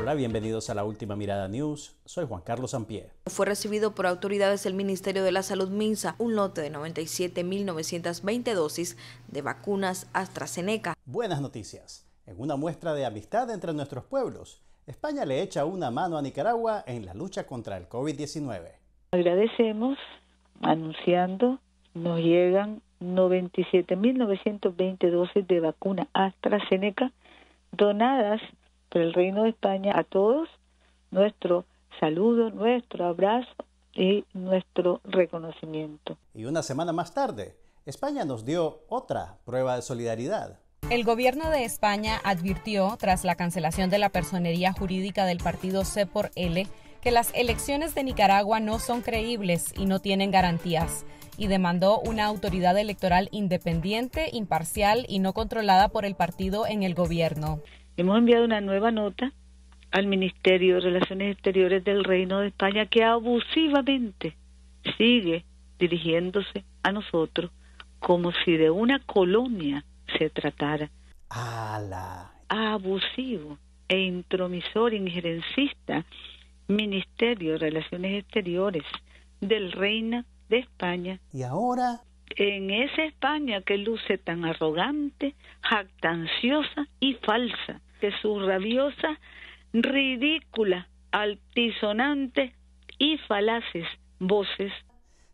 Hola, bienvenidos a la última mirada news. Soy Juan Carlos Sampier. Fue recibido por autoridades del Ministerio de la Salud Minsa un lote de 97.920 dosis de vacunas AstraZeneca. Buenas noticias. En una muestra de amistad entre nuestros pueblos, España le echa una mano a Nicaragua en la lucha contra el COVID-19. Agradecemos anunciando nos llegan 97.920 dosis de vacuna AstraZeneca donadas por el Reino de España a todos nuestro saludo, nuestro abrazo y nuestro reconocimiento. Y una semana más tarde, España nos dio otra prueba de solidaridad. El gobierno de España advirtió, tras la cancelación de la personería jurídica del partido C por L, que las elecciones de Nicaragua no son creíbles y no tienen garantías, y demandó una autoridad electoral independiente, imparcial y no controlada por el partido en el gobierno hemos enviado una nueva nota al Ministerio de Relaciones Exteriores del Reino de España que abusivamente sigue dirigiéndose a nosotros como si de una colonia se tratara. ¡Ala! Abusivo e intromisor, injerencista, Ministerio de Relaciones Exteriores del Reino de España. ¿Y ahora? En esa España que luce tan arrogante, jactanciosa y falsa de su rabiosa, ridícula, altisonante y falaces voces.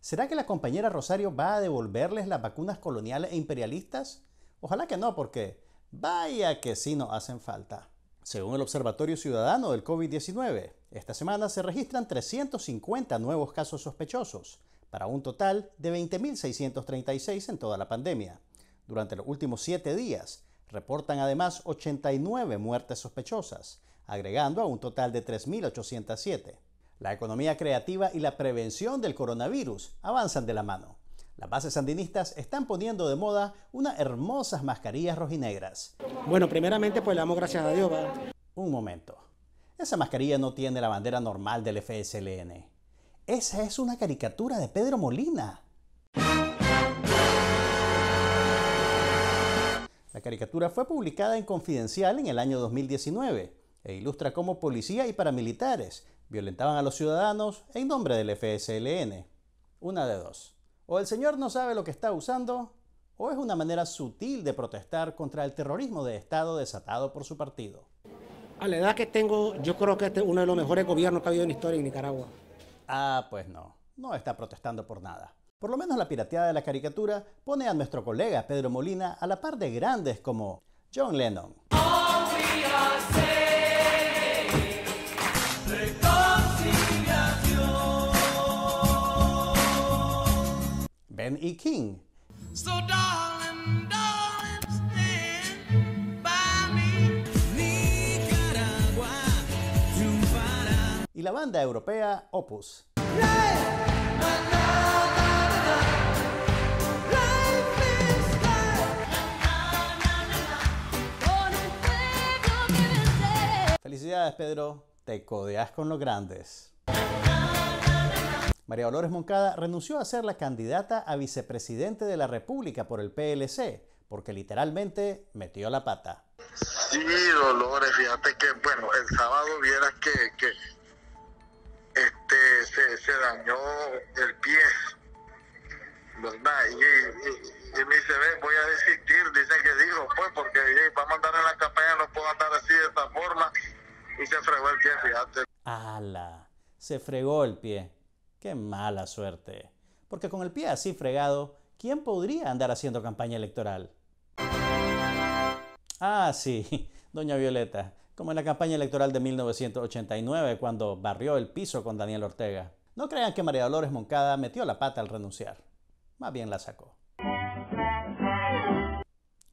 ¿Será que la compañera Rosario va a devolverles las vacunas coloniales e imperialistas? Ojalá que no, porque vaya que sí nos hacen falta. Según el Observatorio Ciudadano del COVID-19, esta semana se registran 350 nuevos casos sospechosos, para un total de 20.636 en toda la pandemia. Durante los últimos siete días Reportan además 89 muertes sospechosas, agregando a un total de 3.807. La economía creativa y la prevención del coronavirus avanzan de la mano. Las bases sandinistas están poniendo de moda unas hermosas mascarillas rojinegras. Bueno, primeramente pues le damos gracias a Dios. Un momento. Esa mascarilla no tiene la bandera normal del FSLN. Esa es una caricatura de Pedro Molina. La caricatura fue publicada en Confidencial en el año 2019 e ilustra cómo policía y paramilitares violentaban a los ciudadanos en nombre del FSLN. Una de dos. O el señor no sabe lo que está usando, o es una manera sutil de protestar contra el terrorismo de Estado desatado por su partido. A la edad que tengo, yo creo que este es uno de los mejores gobiernos que ha habido en la historia en Nicaragua. Ah, pues no, no está protestando por nada. Por lo menos la pirateada de la caricatura pone a nuestro colega Pedro Molina a la par de grandes como John Lennon. ben E. King. y la banda europea Opus. Felicidades, Pedro. Te codeas con los grandes. María Dolores Moncada renunció a ser la candidata a vicepresidente de la República por el PLC, porque literalmente metió la pata. Sí, Dolores, fíjate que, bueno, el sábado vieras que, este, se, dañó el pie, ¿verdad? Y, me dice, Ve, voy a desistir, dice que digo, pues, porque vamos a andar en la campaña, no puedo andar así de esta forma y se fregó el pie, fíjate. ¡Hala! Se fregó el pie. ¡Qué mala suerte! Porque con el pie así fregado, ¿quién podría andar haciendo campaña electoral? Ah, sí, doña Violeta, como en la campaña electoral de 1989, cuando barrió el piso con Daniel Ortega. No crean que María Dolores Moncada metió la pata al renunciar. Más bien la sacó.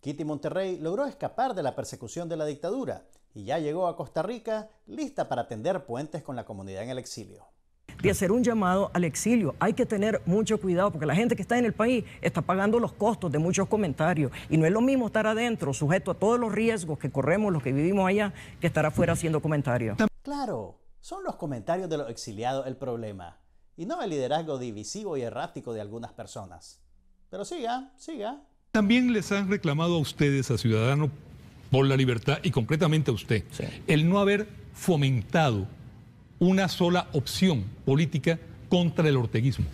Kitty Monterrey logró escapar de la persecución de la dictadura y ya llegó a Costa Rica lista para tender puentes con la comunidad en el exilio. De hacer un llamado al exilio. Hay que tener mucho cuidado porque la gente que está en el país está pagando los costos de muchos comentarios y no es lo mismo estar adentro, sujeto a todos los riesgos que corremos los que vivimos allá, que estar afuera haciendo comentarios. Claro, son los comentarios de los exiliados el problema y no el liderazgo divisivo y errático de algunas personas. Pero siga, siga. También les han reclamado a ustedes, a Ciudadanos por la Libertad y concretamente a usted, el no haber fomentado una sola opción política contra el orteguismo.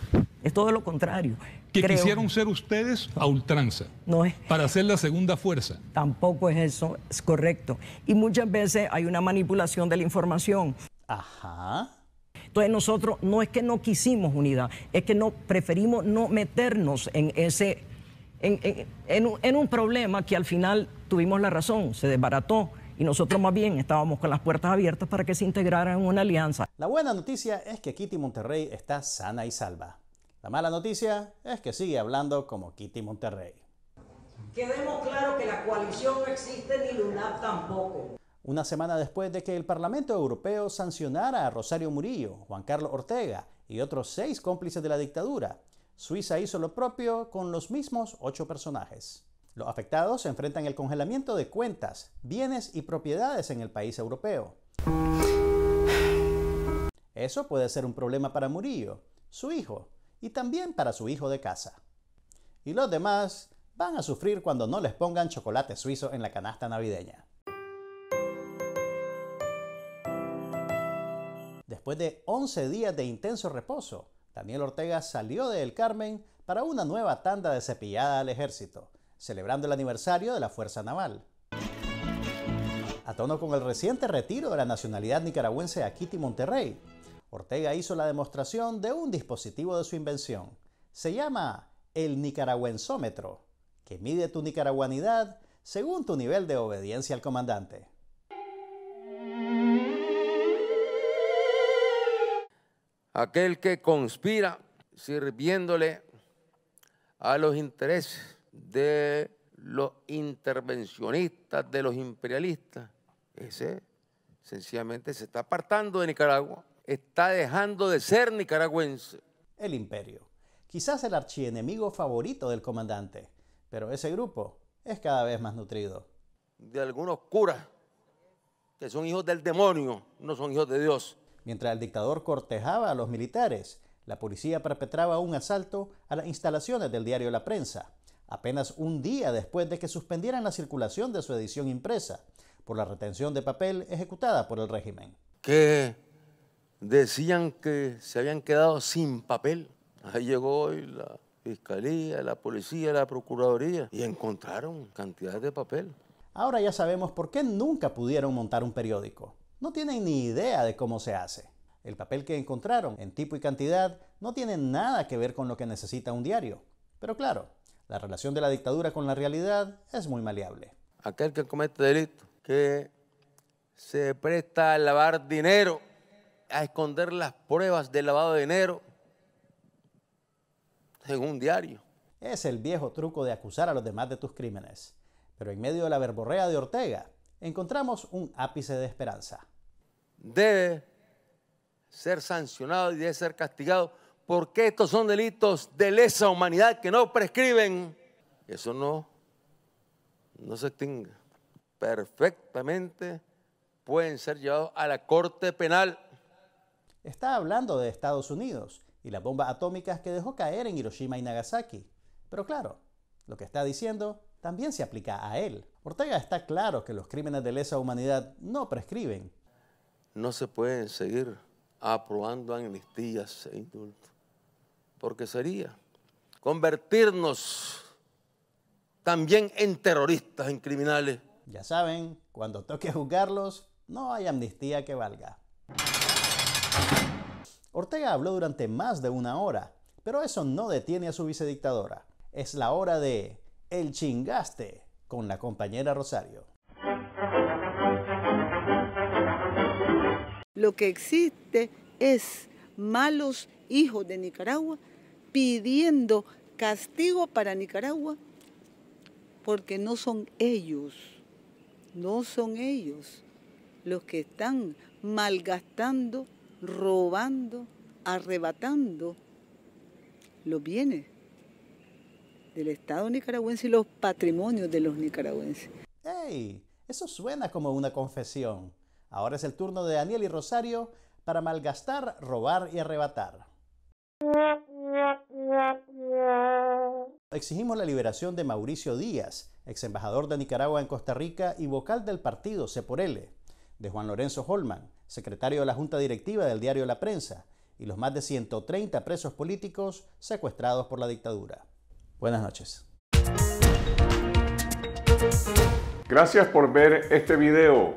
Es todo lo contrario. Que quisieron ser ustedes a ultranza. No es. Para ser la segunda fuerza. Tampoco es eso, es correcto. Y muchas veces hay una manipulación de la información. Ajá. Entonces nosotros no es que no quisimos unidad, es que no preferimos no meternos en ese en, un, problema que al final tuvimos la razón, se desbarató y nosotros más bien estábamos con las puertas abiertas para que se integrara en una alianza. La buena noticia es que Kitty Monterrey está sana y salva. La mala noticia es que sigue hablando como Kitty Monterrey. Quedemos claro que la coalición no existe ni LUNAP tampoco. Una semana después de que el Parlamento Europeo sancionara a Rosario Murillo, Juan Carlos Ortega y otros seis cómplices de la dictadura, Suiza hizo lo propio con los mismos ocho personajes. Los afectados se enfrentan al congelamiento de cuentas, bienes y propiedades en el país europeo. Eso puede ser un problema para Murillo, su hijo, y también para su hijo de casa. Y los demás van a sufrir cuando no les pongan chocolate suizo en la canasta navideña. Después de 11 días de intenso reposo, Daniel Ortega salió de El Carmen para una nueva tanda de cepillada al ejército, celebrando el aniversario de la Fuerza Naval. A tono con el reciente retiro de la nacionalidad nicaragüense a Kitty Monterrey, Ortega hizo la demostración de un dispositivo de su invención. Se llama el nicaragüensómetro, que mide tu nicaragüanidad según tu nivel de obediencia al comandante. aquel que conspira sirviéndole a los intereses de los intervencionistas, de los imperialistas, ese sencillamente se está apartando de Nicaragua, está dejando de ser nicaragüense. El imperio, quizás el archienemigo favorito del comandante, pero ese grupo es cada vez más nutrido. De algunos curas que son hijos del demonio, no son hijos de Dios. Mientras el dictador cortejaba a los militares, la policía perpetraba un asalto a las instalaciones del diario La Prensa, apenas un día después de que suspendieran la circulación de su edición impresa por la retención de papel ejecutada por el régimen. Que decían que se habían quedado sin papel. Ahí llegó hoy la fiscalía, la policía, la procuraduría y encontraron cantidades de papel. Ahora ya sabemos por qué nunca pudieron montar un periódico no tienen ni idea de cómo se hace. El papel que encontraron, en tipo y cantidad, no tiene nada que ver con lo que necesita un diario. Pero claro, la relación de la dictadura con la realidad es muy maleable. Aquel que comete delito, que se presta a lavar dinero, a esconder las pruebas de lavado de dinero en un diario. Es el viejo truco de acusar a los demás de tus crímenes. Pero en medio de la verborrea de Ortega, encontramos un ápice de esperanza debe ser sancionado y debe ser castigado porque estos son delitos de lesa humanidad que no prescriben. Eso no, no se extinga. Perfectamente pueden ser llevados a la Corte Penal. Está hablando de Estados Unidos y las bombas atómicas que dejó caer en Hiroshima y Nagasaki. Pero claro, lo que está diciendo también se aplica a él. Ortega está claro que los crímenes de lesa humanidad no prescriben no se pueden seguir aprobando amnistías e indultos, porque sería convertirnos también en terroristas, en criminales. Ya saben, cuando toque juzgarlos, no hay amnistía que valga. Ortega habló durante más de una hora, pero eso no detiene a su vicedictadora. Es la hora de El chingaste con la compañera Rosario. Lo que existe es malos hijos de Nicaragua pidiendo castigo para Nicaragua porque no son ellos, no son ellos los que están malgastando, robando, arrebatando los bienes del Estado nicaragüense y los patrimonios de los nicaragüenses. ¡Ey! Eso suena como una confesión. Ahora es el turno de Daniel y Rosario para malgastar, robar y arrebatar. Exigimos la liberación de Mauricio Díaz, ex embajador de Nicaragua en Costa Rica y vocal del partido C de Juan Lorenzo Holman, secretario de la Junta Directiva del diario La Prensa, y los más de 130 presos políticos secuestrados por la dictadura. Buenas noches. Gracias por ver este video.